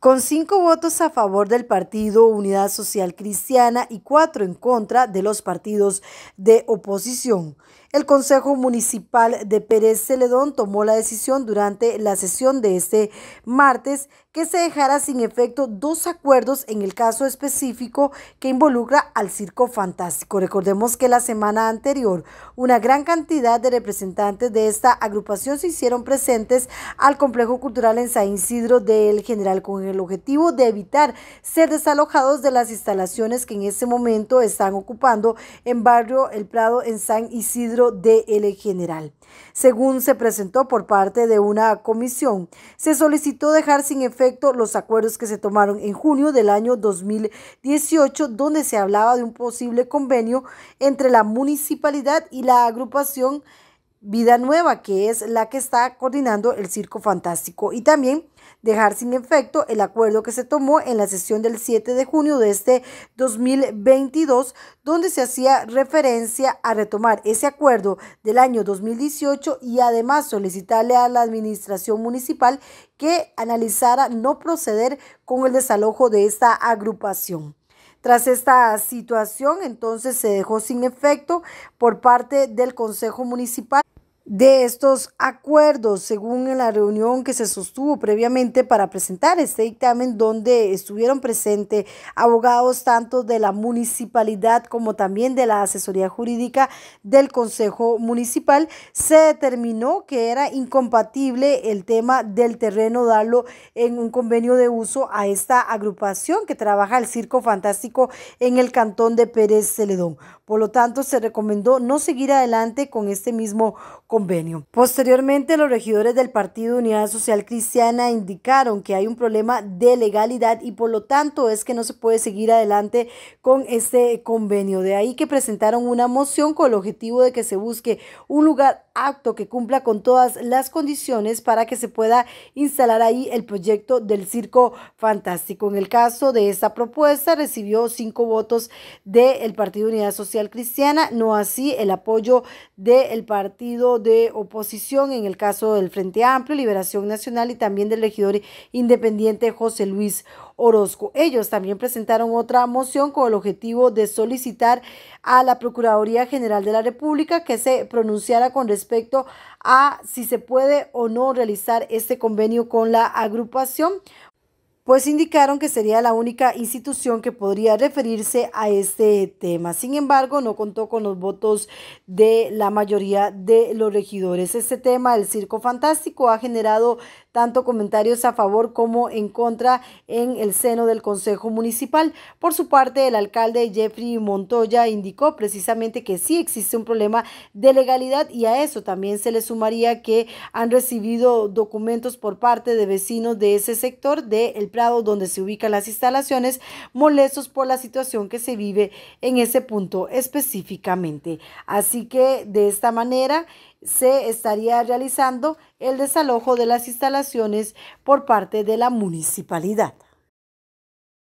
con cinco votos a favor del partido Unidad Social Cristiana y cuatro en contra de los partidos de oposición. El Consejo Municipal de Pérez Celedón tomó la decisión durante la sesión de este martes que se dejara sin efecto dos acuerdos en el caso específico que involucra al Circo Fantástico. Recordemos que la semana anterior una gran cantidad de representantes de esta agrupación se hicieron presentes al Complejo Cultural en San Isidro del General con el objetivo de evitar ser desalojados de las instalaciones que en este momento están ocupando en Barrio El Prado en San Isidro DL General. Según se presentó por parte de una comisión, se solicitó dejar sin efecto los acuerdos que se tomaron en junio del año 2018, donde se hablaba de un posible convenio entre la municipalidad y la agrupación Vida Nueva, que es la que está coordinando el Circo Fantástico, y también dejar sin efecto el acuerdo que se tomó en la sesión del 7 de junio de este 2022, donde se hacía referencia a retomar ese acuerdo del año 2018 y además solicitarle a la administración municipal que analizara no proceder con el desalojo de esta agrupación. Tras esta situación, entonces se dejó sin efecto por parte del Consejo Municipal de estos acuerdos, según en la reunión que se sostuvo previamente para presentar este dictamen, donde estuvieron presentes abogados tanto de la municipalidad como también de la asesoría jurídica del Consejo Municipal, se determinó que era incompatible el tema del terreno, darlo en un convenio de uso a esta agrupación que trabaja el Circo Fantástico en el cantón de Pérez Celedón. Por lo tanto, se recomendó no seguir adelante con este mismo convenio convenio. Posteriormente, los regidores del Partido Unidad Social Cristiana indicaron que hay un problema de legalidad y por lo tanto es que no se puede seguir adelante con este convenio. De ahí que presentaron una moción con el objetivo de que se busque un lugar acto que cumpla con todas las condiciones para que se pueda instalar ahí el proyecto del Circo Fantástico. En el caso de esta propuesta recibió cinco votos del de Partido Unidad Social Cristiana, no así el apoyo del partido de oposición, en el caso del Frente Amplio, Liberación Nacional y también del regidor independiente José Luis Orozco. Ellos también presentaron otra moción con el objetivo de solicitar a la Procuraduría General de la República que se pronunciara con respecto a si se puede o no realizar este convenio con la agrupación pues indicaron que sería la única institución que podría referirse a este tema. Sin embargo, no contó con los votos de la mayoría de los regidores. Este tema, el circo fantástico, ha generado tanto comentarios a favor como en contra en el seno del Consejo Municipal. Por su parte, el alcalde Jeffrey Montoya indicó precisamente que sí existe un problema de legalidad y a eso también se le sumaría que han recibido documentos por parte de vecinos de ese sector de El Prado donde se ubican las instalaciones, molestos por la situación que se vive en ese punto específicamente. Así que de esta manera, se estaría realizando el desalojo de las instalaciones por parte de la municipalidad.